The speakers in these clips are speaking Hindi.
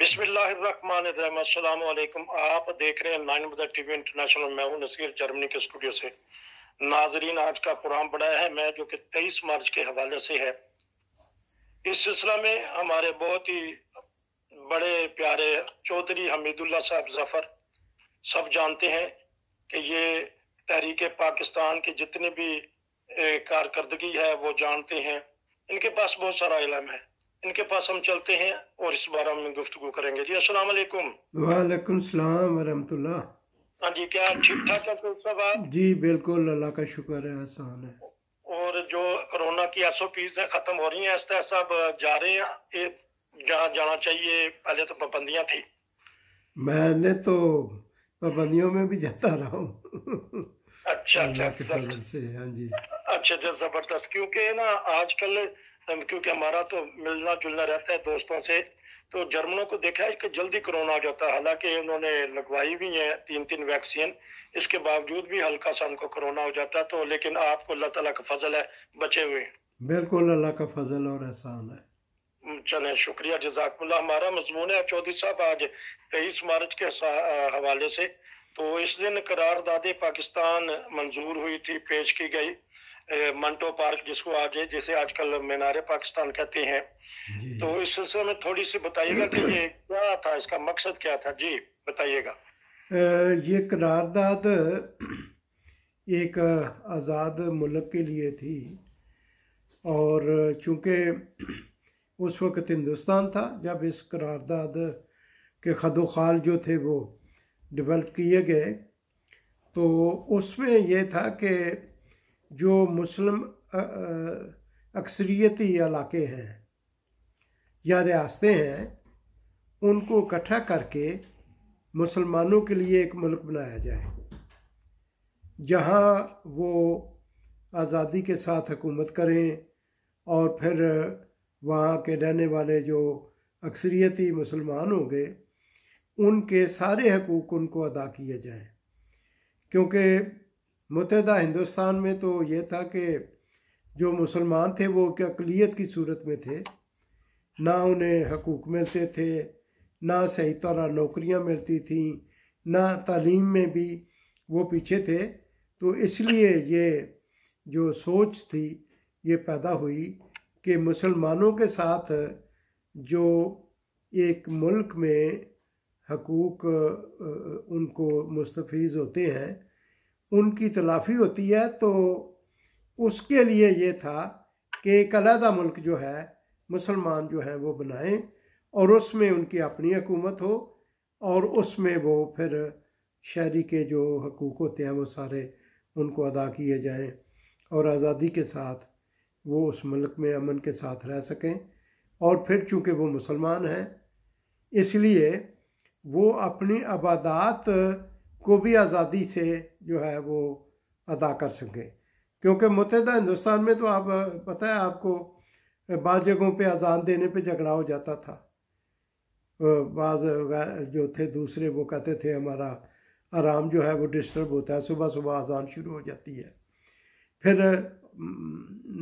बिस्मिल्लाम आप देख रहे हैं नाइन मदर टीवी इंटरनेशनल मैं हूं नसीर जर्मनी के स्टूडियो से नाजरीन आज का प्रोग्राम बड़ा है मैं जो कि तेईस मार्च के हवाले से है इस सिलसिला में हमारे बहुत ही बड़े प्यारे चौधरी हमीदुल्ला साहब जफर सब जानते हैं कि ये तहरीक पाकिस्तान के जितने भी कारकर्दगी है वो जानते हैं इनके पास बहुत सारा इलम है इनके पास हम चलते हैं और इस बारे में गुफ्तु करेंगे जी असल वालेकुम सलाम वरहमतुल्लाह हाँ जी क्या ठीक ठाक है तो सब आप जी बिल्कुल अल्लाह का शुक्र है आसान है और जो कोरोना की एस ओ पीज खत्म हो रही हैं ऐसा आस्ता जा रहे हैं जहाँ जाना चाहिए पहले तो पाबंदियाँ थी मैंने तो पाबंदियों में भी जाता रहा हूँ अच्छा अच्छा हाँ जी अच्छा, अच्छा जबरदस्त क्योंकि ना आजकल क्योंकि हमारा तो मिलना जुलना रहता है दोस्तों से तो जर्मनों को देखा है कि जल्दी कोरोना आ जाता है हालांकि उन्होंने लगवाई भी है तीन तीन वैक्सीन इसके बावजूद भी हल्का सा उनको कोरोना हो जाता है तो लेकिन आपको अल्लाह तला का फजल है बचे हुए बिल्कुल अल्लाह का फजल और एहसान है चले शुक्रिया जजाकमल्ला हमारा मजमून है चौधरी साहब आज तेईस मार्च के हवाले से तो इस दिन करारदादे पाकिस्तान मंजूर हुई थी पेश की गई मंटो पार्क जिसको आगे जैसे आजकल मीनारे पाकिस्तान कहते हैं तो इस सिलसिले में थोड़ी सी बताइएगा कि ये क्या था इसका मकसद क्या था जी बताइएगा ये करारदाद एक आज़ाद मुल्क के लिए थी और चूँकि उस वक़्त हिंदुस्तान था जब इस करारदाद के खदोखाल जो थे वो डेवलप किए गए तो उसमें यह था कि जो मुस्लिम अक्सरियती इलाके हैं या रियासतें हैं उनको इकट्ठा करके मुसलमानों के लिए एक मुल्क बनाया जाए जहां वो आज़ादी के साथ हुकूमत करें और फिर वहाँ के रहने वाले जो अक्सरियती मुसलमान होंगे उनके सारे हकूक़ उनको अदा किए जाएं क्योंकि मुतहदा हिंदुस्तान में तो ये था कि जो मुसलमान थे वो क्या अकलीत की सूरत में थे ना उन्हें हकूक़ मिलते थे ना सही तरह नौकरियाँ मिलती थी ना तालीम में भी वो पीछे थे तो इसलिए ये जो सोच थी ये पैदा हुई कि मुसलमानों के साथ जो एक मुल्क में हकूक़ उनको मुस्तफ़ होते हैं उनकी तलाफी होती है तो उसके लिए ये था कि एक अलहदा मुल्क जो है मुसलमान जो हैं वो बनाएं और उसमें उनकी अपनी हकूमत हो और उसमें वो फिर शहरी के जो हकूक़ होते हैं वो सारे उनको अदा किए जाएं और आज़ादी के साथ वो उस मुल्क में अमन के साथ रह सकें और फिर चूँकि वो मुसलमान हैं इसलिए वो अपनी आबादात को भी आज़ादी से जो है वो अदा कर सकें क्योंकि मुतहदा हिंदुस्तान में तो आप पता है आपको बाज़ जगहों पे अजान देने पे झगड़ा हो जाता था बाज़ जो थे दूसरे वो कहते थे हमारा आराम जो है वो डिस्टर्ब होता है सुबह सुबह अजान शुरू हो जाती है फिर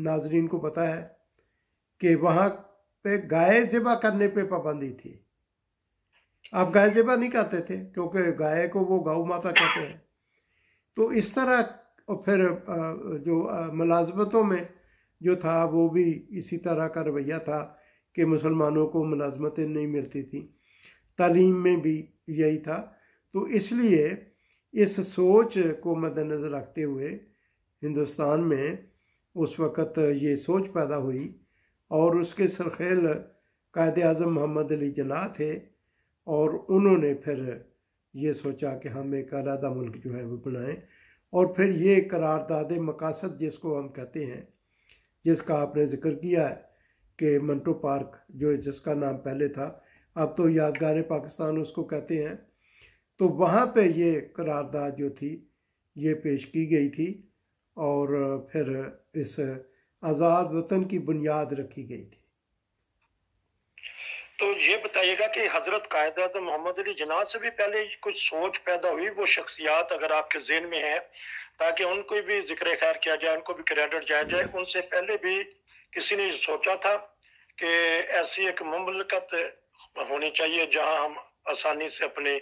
नाजरीन को पता है कि वहाँ पे गाय ज़िबा करने पे पाबंदी थी आप गाय जेबा नहीं कहते थे क्योंकि गाय को वो गऊ माता कहते हैं तो इस तरह और फिर जो मुलाजमतों में जो था वो भी इसी तरह का रवैया था कि मुसलमानों को मुलाजमतें नहीं मिलती थी तालीम में भी यही था तो इसलिए इस सोच को मद्दनज़र रखते हुए हिंदुस्तान में उस वक़्त ये सोच पैदा हुई और उसके सरखेल कायद अजम मोहम्मद अली जना थे और उन्होंने फिर ये सोचा कि हम एक अलहदा मुल्क जो है वो बनाएं और फिर ये करारदाद मकासद जिसको हम कहते हैं जिसका आपने ज़िक्र किया है कि मंटो पार्क जो जिसका नाम पहले था अब तो यादगार पाकिस्तान उसको कहते हैं तो वहाँ पे ये करारदाद जो थी ये पेश की गई थी और फिर इस आज़ाद वतन की बुनियाद रखी गई थी तो ये बताइएगा कि हजरत कायद तो मोहम्मद अली जना से भी पहले कुछ सोच पैदा हुई वो शख्सियात अगर आपके जेन में है ताकि उनको भी जिक्र खैर किया जाए उनको भी क्रेडिट जाया जाए उनसे पहले भी किसी ने सोचा था कि ऐसी एक ममलकत होनी चाहिए जहां हम आसानी से अपने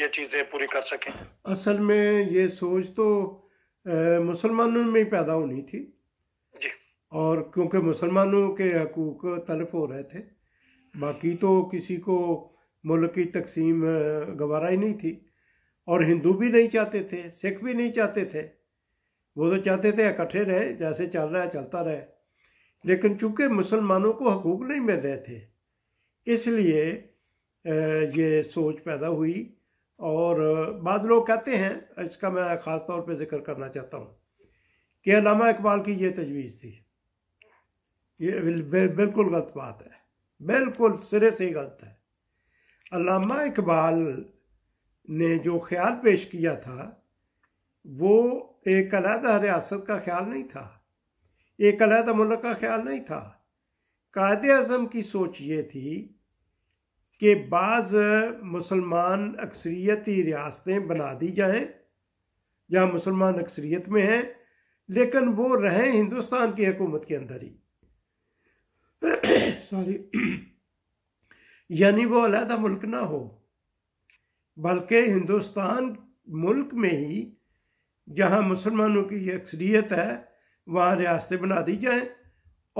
ये चीजें पूरी कर सकें असल में ये सोच तो मुसलमानों में ही पैदा होनी थी जी और क्योंकि मुसलमानों के हकूक तलफ हो रहे थे बाकी तो किसी को मुल्क की तकसीम गवारा ही नहीं थी और हिंदू भी नहीं चाहते थे सिख भी नहीं चाहते थे वो तो चाहते थे इकट्ठे रहे जैसे चल रहा है चलता रहे लेकिन चूंकि मुसलमानों को हकूक नहीं मिल रहे थे इसलिए ये सोच पैदा हुई और बाद लोग कहते हैं इसका मैं ख़ास तौर पे जिक्र करना चाहता हूँ कि अलामा इकबाल की ये तजवीज़ थी ये बिल्कुल गलत बात है बिल्कुल सिरे से गलत है अलामा इकबाल ने जो ख्याल पेश किया था वो एक अलहदा रियासत का ख्याल नहीं था एक अलहदा मुल्क का ख्याल नहीं था कायद अजम की सोच ये थी कि बाज़ मुसलमान अक्सरियती रियासतें बना दी जाएँ जहाँ मुसलमान अक्सरियत में हैं लेकिन वो रहें हिंदुस्तान की हकूमत के अंदर ही सॉरी यानी वो अलहदा मुल्क ना हो बल्कि हिंदुस्तान मुल्क में ही जहाँ मुसलमानों की अक्सरियत है वहाँ रियासतें बना दी जाएँ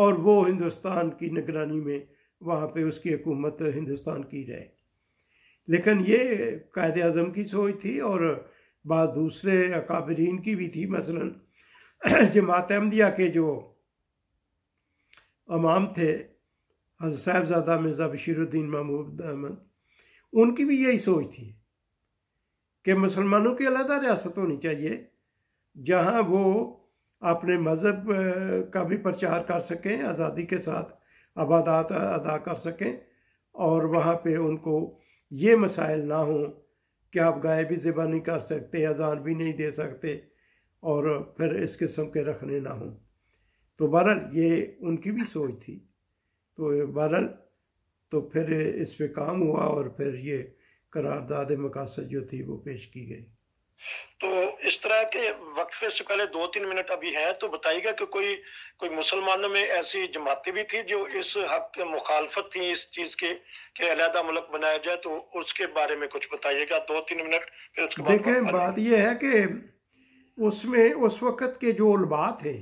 और वो हिंदुस्तान की निगरानी में वहाँ पे उसकी हुकूमत हिंदुस्तान की रहे लेकिन ये कायद अजम की सोच थी और बाद दूसरे अकाबरीन की भी थी मसलन जमात अहमदिया के जो अमाम थे साहेबजादा साहबजादा मिर्ज़ा बशीरुद्दीन महमूद अहमद उनकी भी यही सोच थी कि मुसलमानों की अलहदा रियासत होनी चाहिए जहाँ वो अपने मज़हब का भी प्रचार कर सकें आज़ादी के साथ आबादात अदा कर सकें और वहाँ पे उनको ये मसाइल ना हों कि आप गाय भी ज़िबा नहीं कर सकते अजान भी नहीं दे सकते और फिर इस किस्म के रखने ना हों तो बहरहाल ये उनकी भी सोच थी तो बहरहाल तो फिर इस पे काम हुआ और फिर ये करारदाद मकासद जो थी वो पेश की गई तो इस तरह के वक्फे से पहले दो तीन मिनट अभी हैं तो बताइएगा कि कोई कोई मुसलमानों में ऐसी जमाते भी थी जो इस हक के मुखालफत थी इस चीज के कि अलहदा मुल्क बनाया जाए तो उसके बारे में कुछ बताइएगा दो तीन मिनट फिर उसके बाद देखें बात यह है कि उसमें उस वक्त के जो उलबा थे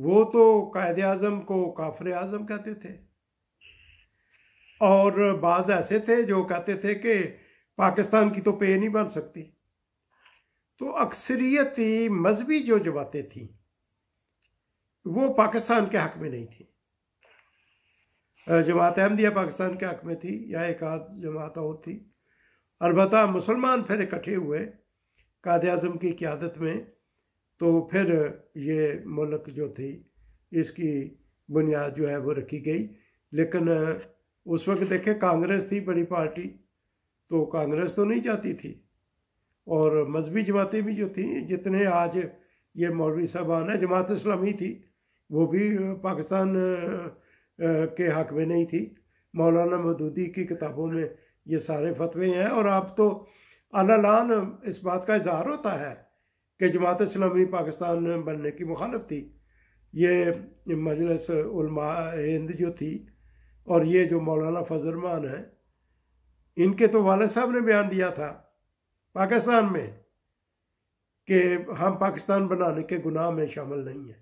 वो तो कायद अजम को काफर अजम कहते थे और बाज ऐसे थे जो कहते थे कि पाकिस्तान की तो पे नहीं बन सकती तो अक्सरियत ही मजहबी जो जमातें थी वो पाकिस्तान के हक में नहीं थी जमात अहमदिया पाकिस्तान के हक में थी या एक आध जमात और थी अलबत् मुसलमान फिर इकट्ठे हुए कायद अजम की क्यादत में तो फिर ये मुल्क जो थी इसकी बुनियाद जो है वो रखी गई लेकिन उस वक्त देखे कांग्रेस थी बड़ी पार्टी तो कांग्रेस तो नहीं जाती थी और मजहबी जमातें भी जो थी जितने आज ये मौलवी साहबान है जमात इस्लामी थी वो भी पाकिस्तान के हक में नहीं थी मौलाना मदूदी की किताबों में ये सारे फतवे हैं और आप तो अल इस बात का इजहार होता है कि जमात इस्लामी पाकिस्तान बनने की मुखालफ थी ये मजलस हिंद जो थी और ये जो मौलाना फजलमान है इनके तो वाले साहब ने बयान दिया था पाकिस्तान में कि हम पाकिस्तान बनाने के गुनाह में शामिल नहीं हैं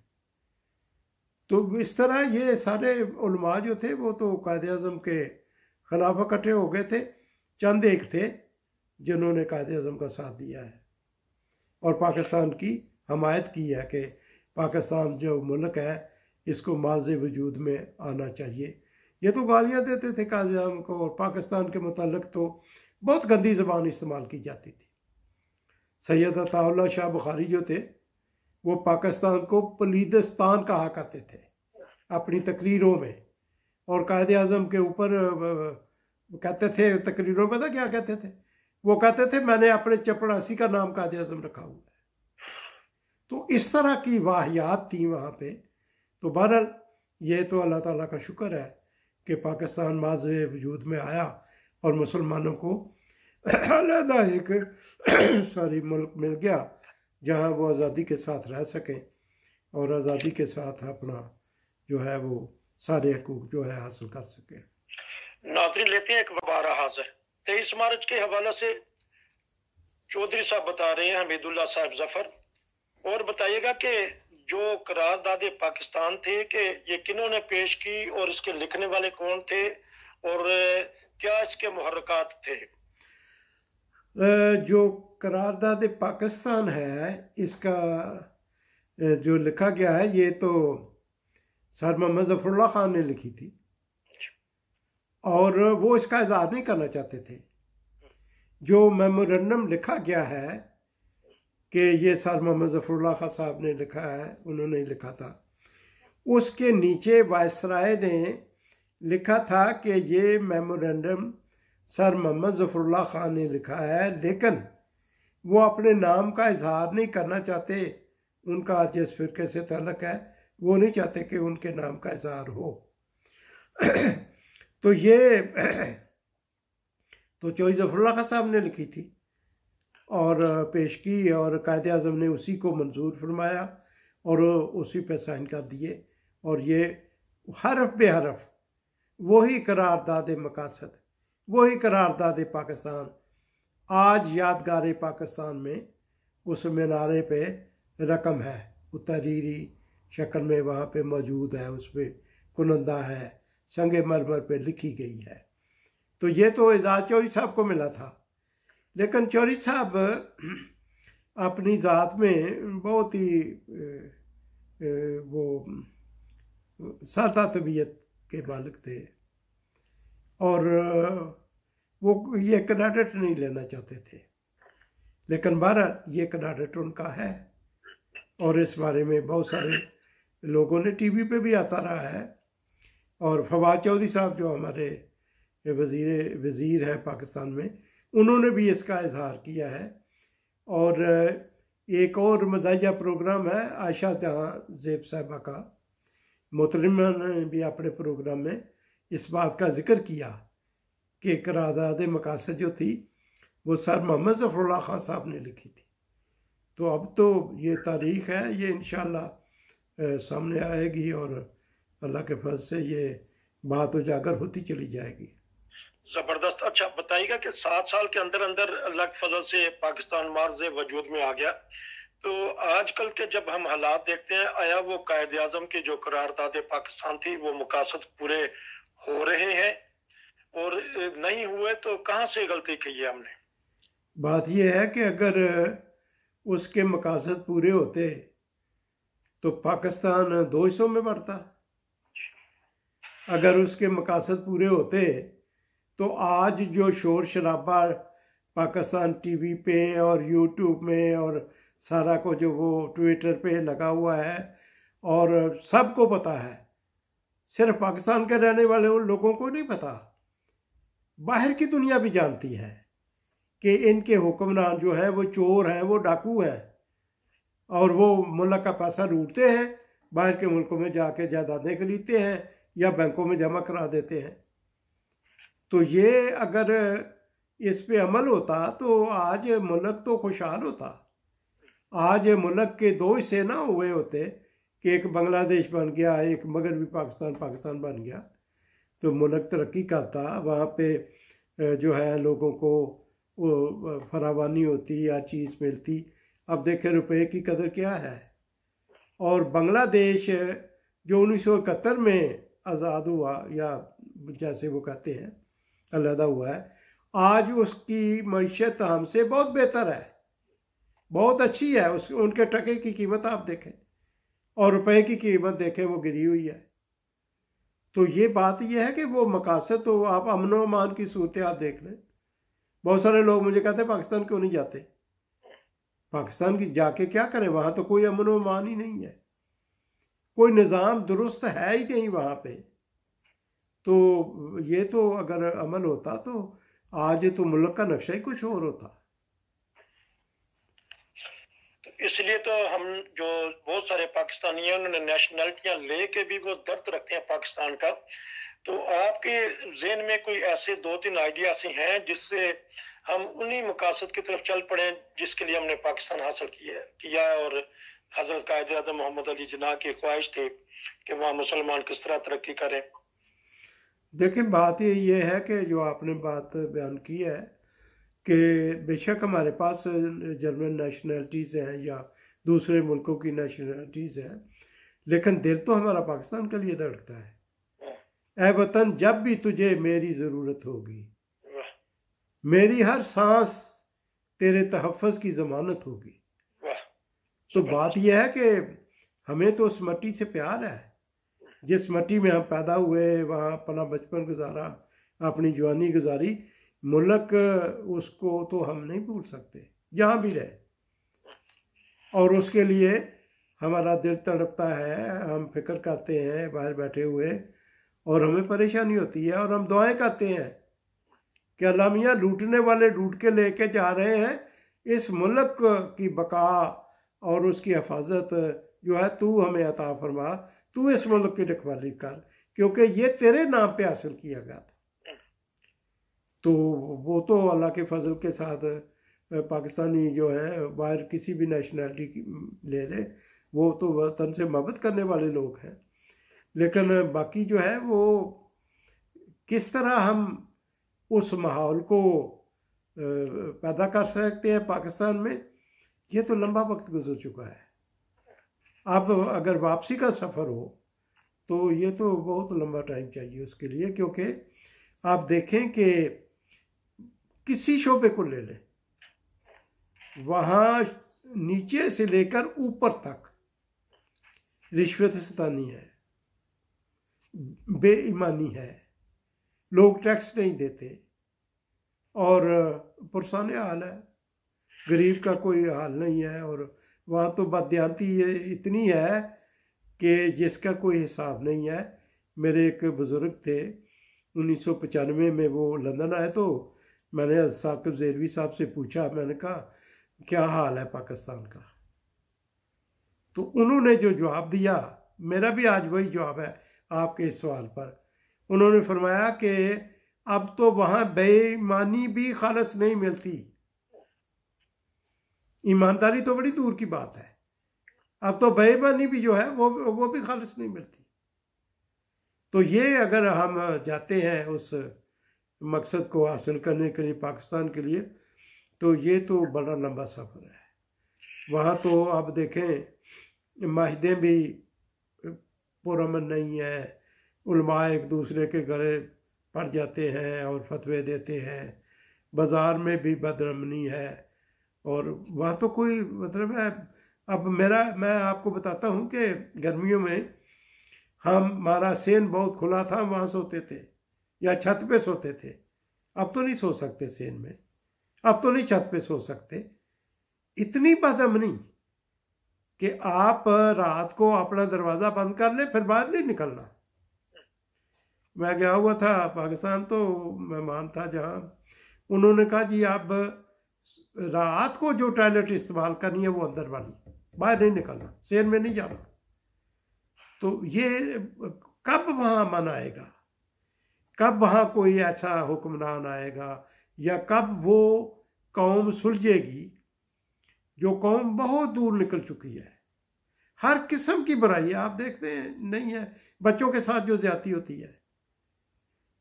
तो इस तरह ये सारे उलमा जो थे वो तो कायद अजम के ख़िलाफ़ इकट्ठे हो गए थे चंद एक थे जिन्होंने कायद अजम का साथ दिया है और पाकिस्तान की हमायत की है कि पाकिस्तान जो मुल्क है इसको माज वजूद में आना चाहिए ये तो गालियाँ देते थे काजाम को और पाकिस्तान के मतलब तो बहुत गंदी ज़बान इस्तेमाल की जाती थी सैयद अताउल्ला शाह बुखारी जो थे वो पाकिस्तान को पलीदस्तान कहा करते थे अपनी तकरीरों में और कायद अजम के ऊपर कहते थे तकरीरों में था क्या कहते थे वो कहते थे मैंने अपने चपड़ासी का नाम कायद अजम रखा हुआ है तो इस तरह की वाहियात थी वहाँ पे तो बहरहाल ये तो अल्लाह ताला का शुक्र है कि पाकिस्तान माज वजूद में आया और मुसलमानों को अलहदा एक सॉरी मुल्क मिल गया जहाँ वो आज़ादी के साथ रह सकें और आज़ादी के साथ अपना जो है वो सारे हकूक जो है हासिल कर सकें नाजरी लेते हैं एक वबारा हाजिर तेईस मार्च के हवाला से चौधरी साहब बता रहे हैं हमीदुल्ला साहब जफर और बताइएगा कि जो करारदादे पाकिस्तान थे कि ये किनों ने पेश की और इसके लिखने वाले कौन थे और क्या इसके मुहरकत थे जो करारदादे पाकिस्तान है इसका जो लिखा गया है ये तो सर मोहम्मद जफरुल्ला ख़ान ने लिखी थी और वो इसका इजहार नहीं करना चाहते थे जो मेमोरेंडम लिखा गया है कि ये सर मोहम्मद जफरुल्ला खान साहब ने लिखा है उन्होंने लिखा था उसके नीचे वायसराय ने लिखा था कि ये मेमोरेंडम सर मोहम्मद जफरुल्ला खान ने लिखा है लेकिन वो अपने नाम का इजहार नहीं करना चाहते उनका जिस फिरके से तलक है वो नहीं चाहते कि उनके नाम का इजहार हो तो ये तो चोई जफरुल्ला खा साहब ने लिखी थी और पेश की और कायद अजम ने उसी को मंजूर फरमाया और उसी पे साइन कर दिए और ये हरफ बे हरफ वही करारदाद मकासद वही करारदाद पाकिस्तान आज यादगार पाकिस्तान में उस मीनारे पे रकम है वो तहरीरी शक्ल में वहाँ पे मौजूद है उस पर कुनंदा है संग मरमर पर लिखी गई है तो ये तो एजाज चौरी साहब को मिला था लेकिन चौरी साहब अपनी ज़ात में बहुत ही वो सादा तबीयत के मालिक थे और वो ये क्रेडिट नहीं लेना चाहते थे लेकिन बारह ये क्रेडिट उनका है और इस बारे में बहुत सारे लोगों ने टीवी पे भी आता रहा है और फवाद चौधरी साहब जो हमारे वजीर वज़ीर है पाकिस्तान में उन्होंने भी इसका इजहार किया है और एक और मजाजा प्रोग्राम है आयशा जहाँ जेब साहबा का मोतरमा ने भी अपने प्रोग्राम में इस बात का जिक्र किया कि करारदाद मकासद जो थी वो सर मोहम्मद जफरुल्ला खान साहब ने लिखी थी तो अब तो ये तारीख है ये इन सामने आएगी और अल्लाह के फर्ज से ये बात उजागर होती चली जाएगी जबरदस्त अच्छा बताइएगा कि सात साल के अंदर अंदर अल्लाह के फजल से पाकिस्तान मार्ज वजूद में आ गया तो आजकल के जब हम हालात देखते हैं आया वो कायद आजम की जो करारदाद पाकिस्तान थी वो मुकासद पूरे हो रहे हैं और नहीं हुए तो कहाँ से गलती की है हमने बात यह है कि अगर उसके मकासद पूरे होते तो पाकिस्तान दो हिस्सों में बढ़ता अगर उसके मकासद पूरे होते तो आज जो शोर शराबा पाकिस्तान टीवी पे और यूट्यूब में और सारा को जो वो ट्विटर पे लगा हुआ है और सबको पता है सिर्फ पाकिस्तान के रहने वाले लोगों को नहीं पता बाहर की दुनिया भी जानती है कि इनके हुक्मरान जो हैं वो चोर हैं वो डाकू हैं और वो मुल्क का पैसा लूटते हैं बाहर के मुल्कों में जाके जायदादें खरीदते हैं या बैंकों में जमा करा देते हैं तो ये अगर इस पे अमल होता तो आज मुल्क तो खुशहाल होता आज मुल्क के दो हिस्से ना हुए होते कि एक बांग्लादेश बन गया एक मगरबी पाकिस्तान पाकिस्तान बन गया तो मुल्क तरक्की करता वहाँ पे जो है लोगों को वो फरावानी होती या चीज़ मिलती अब देखें रुपए की कदर क्या है और बांग्लादेश जो उन्नीस में आज़ाद हुआ या जैसे वो कहते हैं अलहदा हुआ है आज उसकी मीशत हमसे बहुत बेहतर है बहुत अच्छी है उस उनके टके की कीमत आप देखें और रुपए की कीमत देखें वो गिरी हुई है तो ये बात यह है कि वो मकासद तो आप अमन अमान की सूरत देख लें बहुत सारे लोग मुझे कहते हैं पाकिस्तान क्यों नहीं जाते पाकिस्तान की जाके क्या करें वहाँ तो कोई अमन अमान ही नहीं है कोई निज़ाम दुरुस्त है ही नहीं वहाँ पे तो ये तो अगर अमल होता तो आज तो मुल्क का नक्शा ही कुछ और होता तो इसलिए तो हम जो बहुत सारे पाकिस्तानी हैं उन्होंने नेशनलिटियां लेके भी वो दर्द रखते हैं पाकिस्तान का तो आपके जेन में कोई ऐसे दो तीन आइडिया से हैं जिससे हम उन्हीं मकासद की तरफ चल पड़े जिसके लिए हमने पाकिस्तान हासिल किया किया और हजरत कायद अजम मोहम्मद अली जिना की ख्वाहिश थी कि वहाँ मुसलमान किस तरह तरक्की करें देखिए बात ये है कि जो आपने बात बयान की है कि बेशक हमारे पास जर्मन नेशनलिटीज़ हैं या दूसरे मुल्कों की नेशनलिटीज़ हैं लेकिन दिल तो हमारा पाकिस्तान के लिए धड़कता है ए वतन जब भी तुझे मेरी ज़रूरत होगी मेरी हर सांस तेरे तहफ़ की ज़मानत होगी तो बात यह है कि हमें तो उस मट्टी से प्यार है जिस मट्टी में हम पैदा हुए वहाँ अपना बचपन गुजारा अपनी जवानी गुजारी मुल्क उसको तो हम नहीं भूल सकते जहाँ भी रहे और उसके लिए हमारा दिल तड़पता है हम फिक्र करते हैं बाहर बैठे हुए और हमें परेशानी होती है और हम दुआएं करते हैं कि अल्लाह मियाँ लूटने वाले लूट के लेके जा रहे हैं इस मुल्क की बका और उसकी हफाजत जो है तू हमें अता फरमा तू इस मुल्क की रखवाली कर क्योंकि ये तेरे नाम पे हासिल किया गया था तो वो तो अल्लाह के फजल के साथ पाकिस्तानी जो है बाहर किसी भी नेशनैलिटी की ले ले वो तो वतन से मोहब्बत करने वाले लोग हैं लेकिन बाकी जो है वो किस तरह हम उस माहौल को पैदा कर सकते हैं पाकिस्तान में ये तो लंबा वक्त गुजर चुका है अब अगर वापसी का सफ़र हो तो ये तो बहुत लंबा टाइम चाहिए उसके लिए क्योंकि आप देखें कि किसी शोबे को ले लें वहाँ नीचे से लेकर ऊपर तक रिश्वत सतानी है बेईमानी है लोग टैक्स नहीं देते और पुरसान हाल है गरीब का कोई हाल नहीं है और वहाँ तो बद्यांती ये इतनी है कि जिसका कोई हिसाब नहीं है मेरे एक बुज़ुर्ग थे उन्नीस में वो लंदन आए तो मैंने साकिब जेरवी साहब से पूछा मैंने कहा क्या हाल है पाकिस्तान का तो उन्होंने जो जवाब दिया मेरा भी आज वही जवाब है आपके इस सवाल पर उन्होंने फरमाया कि अब तो वहाँ बेईमानी भी खालस नहीं मिलती ईमानदारी तो बड़ी दूर की बात है अब तो बेईमानी भी जो है वो वो भी खालिश नहीं मिलती तो ये अगर हम जाते हैं उस मकसद को हासिल करने के लिए पाकिस्तान के लिए तो ये तो बड़ा लंबा सफ़र है वहाँ तो आप देखें माहिदे भी पुरमन नहीं है उलमा एक दूसरे के गले पड़ जाते हैं और फतवे देते हैं बाज़ार में भी बदरमनी है और वहाँ तो कोई मतलब है अब मेरा मैं आपको बताता हूँ कि गर्मियों में हम हमारा सेन बहुत खुला था वहाँ सोते थे या छत पे सोते थे अब तो नहीं सो सकते सेन में अब तो नहीं छत पे सो सकते इतनी बदमनी कि आप रात को अपना दरवाज़ा बंद कर लें फिर बाहर नहीं निकलना मैं गया हुआ था पाकिस्तान तो मेहमान था जहाँ उन्होंने कहा जी आप रात को जो टॉयलेट इस्तेमाल करनी है वो अंदर वाली बाहर नहीं निकलना शेर में नहीं जाना तो ये कब वहाँ मन आएगा कब वहाँ कोई अच्छा हुक्मरान आएगा या कब वो कौम सुलझेगी जो कौम बहुत दूर निकल चुकी है हर किस्म की बुराई आप देखते हैं नहीं है बच्चों के साथ जो ज्यादा होती है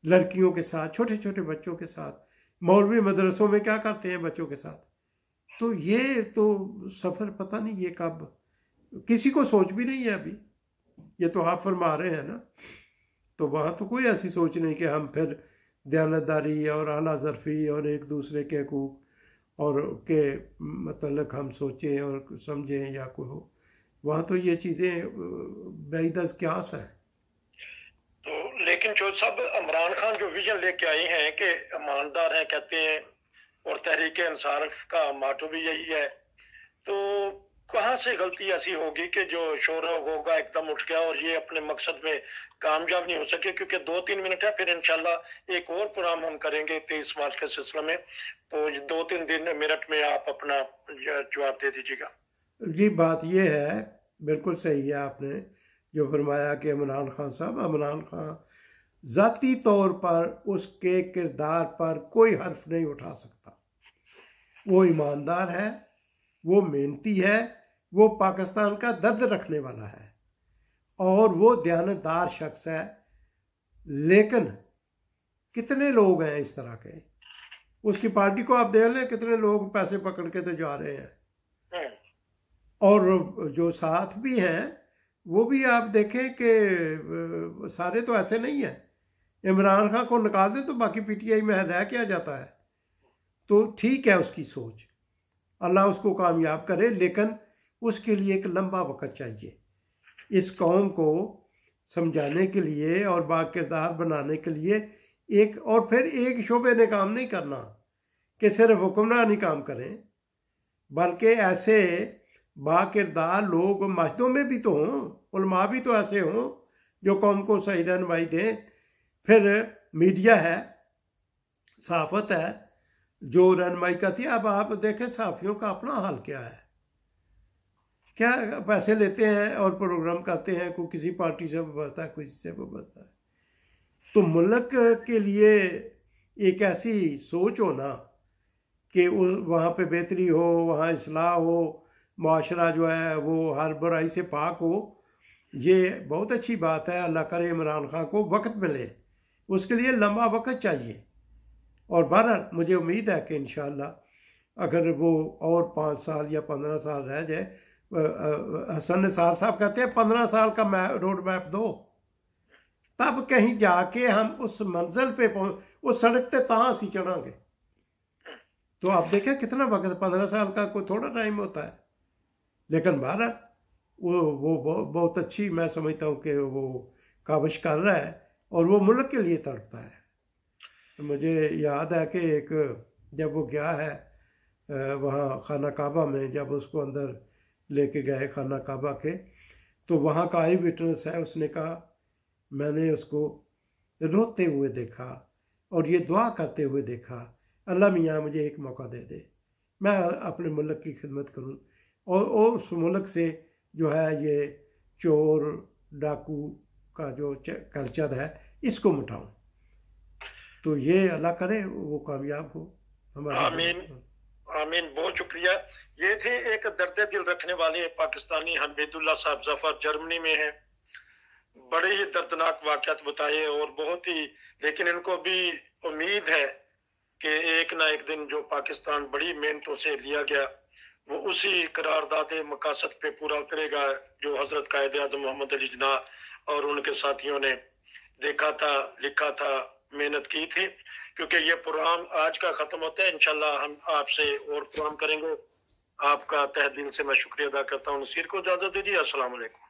लड़कियों के साथ छोटे छोटे बच्चों के साथ मौलवी मदरसों में क्या करते हैं बच्चों के साथ तो ये तो सफ़र पता नहीं ये कब किसी को सोच भी नहीं है अभी ये तो आप फरमा रहे हैं ना तो वहाँ तो कोई ऐसी सोच नहीं कि हम फिर दयानतदारी और आला जरफी और एक दूसरे के हकूक और के मतलब हम सोचें और समझें या कोई हो वहाँ तो ये चीज़ें बेदस क्यास हैं लेकिन जो सब इमरान खान जो विजन लेके आए हैं कि ईमानदार हैं कहते हैं और तहरीक इंसाफ का माटो भी यही है तो कहाँ से गलती ऐसी होगी कि जो शोर होगा एकदम उठ गया और ये अपने मकसद में कामयाब नहीं हो सके क्योंकि दो तीन मिनट है फिर इनशाला एक और प्रोग्राम हम करेंगे तेईस मार्च के सिलसिले में तो दो तीन दिन मिनट में आप अपना जवाब दे दीजिएगा जी बात यह है बिल्कुल सही है आपने जो फरमाया कि इमरान खान साहब इमरान खान ज़ाती तौर पर उसके किरदार पर कोई हर्फ नहीं उठा सकता वो ईमानदार है वो मेहनती है वो पाकिस्तान का दर्द रखने वाला है और वो दयानतदार शख्स है लेकिन कितने लोग हैं इस तरह के उसकी पार्टी को आप देख लें कितने लोग पैसे पकड़ के तो जा रहे हैं और जो साथ भी हैं वो भी आप देखें कि सारे तो ऐसे नहीं हैं इमरान खान को निकाल दे तो बाकी पीटीआई में रह क्या जाता है तो ठीक है उसकी सोच अल्लाह उसको कामयाब करे लेकिन उसके लिए एक लंबा वक़्त चाहिए इस कौम को समझाने के लिए और बाकिरदार बनाने के लिए एक और फिर एक शोबे ने काम नहीं करना कि सिर्फ हुक्मरान ही काम करें बल्कि ऐसे बाकिरदार लोग मस्जिदों में भी तो हों भी तो ऐसे हों जो कौम को सही रहनमाई दें फिर मीडिया है सहाफत है जो रहनमाई करती है अब आप देखें साफियों का अपना हाल क्या है क्या पैसे लेते हैं और प्रोग्राम करते हैं कोई किसी पार्टी से व्यवस्था है कोई से व्यवस्था है तो मुल्क के लिए एक ऐसी सोच होना कि वहाँ पे बेहतरी हो वहाँ असलाह हो माशरा जो है वो हर बुराई से पाक हो ये बहुत अच्छी बात है अल्लाह करे इमरान खान को वक्त मिले उसके लिए लंबा वक्त चाहिए और बहरहाल मुझे उम्मीद है कि इन अगर वो और पाँच साल या पंद्रह साल रह जाए हसन निसार साहब कहते हैं पंद्रह साल का मै रोड मैप दो तब कहीं जाके हम उस मंजिल पे पहुँच उस सड़क पर तहाँ असी चढ़ाँगे तो आप देखें कितना वक्त पंद्रह साल का कोई थोड़ा टाइम होता है लेकिन बहरहाल वो वो बहुत अच्छी मैं समझता हूँ कि वो काबिश कर रहा है और वो मुल्क के लिए तड़पता है तो मुझे याद है कि एक जब वो गया है वहाँ खाना काबा में जब उसको अंदर लेके गए खाना काबा के तो वहाँ का आई विटनेस है उसने कहा मैंने उसको रोते हुए देखा और ये दुआ करते हुए देखा अल्लाह मियाँ मुझे एक मौका दे दे मैं अपने मुल्क की खिदमत करूँ और उस मुल्क से जो है ये चोर डाकू का जो कल्चर है इसको मिटाऊं तो ये अल्लाह करे वो कामयाब हो हमारा आमीन तो, हाँ। आमीन बहुत शुक्रिया ये थे एक दर्द दिल रखने वाले पाकिस्तानी हमीदुल्ला साहब जफर जर्मनी में हैं बड़े ही दर्दनाक वाकत बताए और बहुत ही लेकिन इनको भी उम्मीद है कि एक ना एक दिन जो पाकिस्तान बड़ी मेहनतों से लिया गया वो उसी करारदाद मकासद पे पूरा उतरेगा जो हजरत कायद आज मोहम्मद अली जना और उनके साथियों ने देखा था लिखा था मेहनत की थी क्योंकि ये प्रोग्राम आज का खत्म होता है इनशाला हम आपसे और प्रोग्राम करेंगे आपका तह दिल से मैं शुक्रिया अदा करता हूँ नसीर को इजाजत दीजिए असलामकुम